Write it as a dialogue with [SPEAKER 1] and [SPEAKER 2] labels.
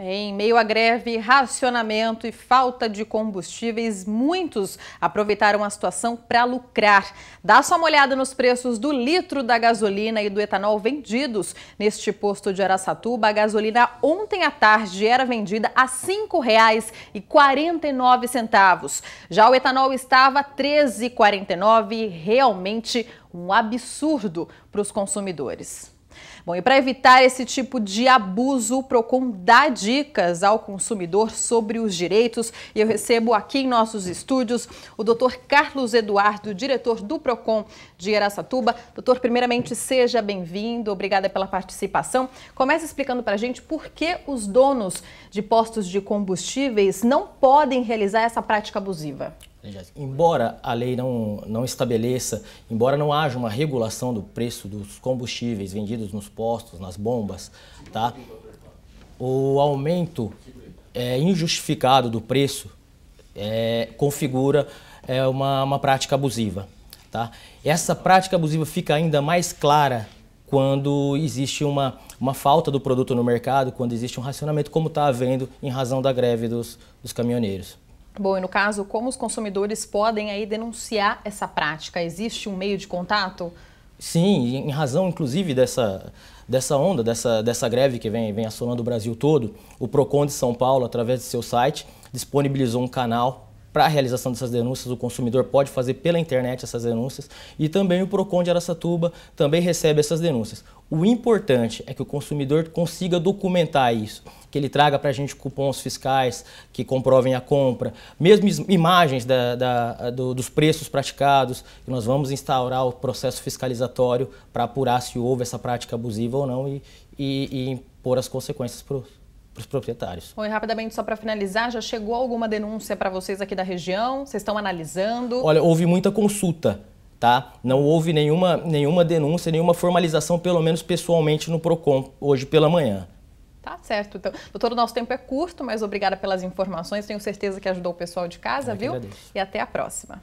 [SPEAKER 1] Em meio à greve, racionamento e falta de combustíveis, muitos aproveitaram a situação para lucrar. Dá só uma olhada nos preços do litro da gasolina e do etanol vendidos neste posto de Araçatuba. A gasolina ontem à tarde era vendida a R$ 5,49. Já o etanol estava R$ 13,49, realmente um absurdo para os consumidores. Bom, e para evitar esse tipo de abuso, o Procon dá dicas ao consumidor sobre os direitos. E eu recebo aqui em nossos estúdios o doutor Carlos Eduardo, diretor do Procon de Iraçatuba. Doutor, primeiramente, seja bem-vindo, obrigada pela participação. Comece explicando para a gente por que os donos de postos de combustíveis não podem realizar essa prática abusiva.
[SPEAKER 2] Né, embora a lei não, não estabeleça, embora não haja uma regulação do preço dos combustíveis vendidos nos postos, nas bombas, tá? o aumento é, injustificado do preço é, configura é, uma, uma prática abusiva. Tá? Essa prática abusiva fica ainda mais clara quando existe uma, uma falta do produto no mercado, quando existe um racionamento, como está havendo em razão da greve dos, dos caminhoneiros.
[SPEAKER 1] Bom, e no caso, como os consumidores podem aí denunciar essa prática? Existe um meio de contato?
[SPEAKER 2] Sim, em razão inclusive dessa, dessa onda, dessa, dessa greve que vem, vem assolando o Brasil todo, o PROCON de São Paulo, através de seu site, disponibilizou um canal para a realização dessas denúncias. O consumidor pode fazer pela internet essas denúncias e também o PROCON de Aracatuba também recebe essas denúncias. O importante é que o consumidor consiga documentar isso, que ele traga para a gente cupons fiscais que comprovem a compra, mesmo imagens da, da, do, dos preços praticados, e nós vamos instaurar o processo fiscalizatório para apurar se houve essa prática abusiva ou não e, e, e impor as consequências para os para os proprietários.
[SPEAKER 1] Oi, rapidamente, só para finalizar, já chegou alguma denúncia para vocês aqui da região? Vocês estão analisando?
[SPEAKER 2] Olha, houve muita consulta. Tá? Não houve nenhuma, nenhuma denúncia, nenhuma formalização, pelo menos pessoalmente, no PROCON, hoje pela manhã.
[SPEAKER 1] Tá certo. Então, doutor, o nosso tempo é curto, mas obrigada pelas informações. Tenho certeza que ajudou o pessoal de casa, Eu viu? E até a próxima.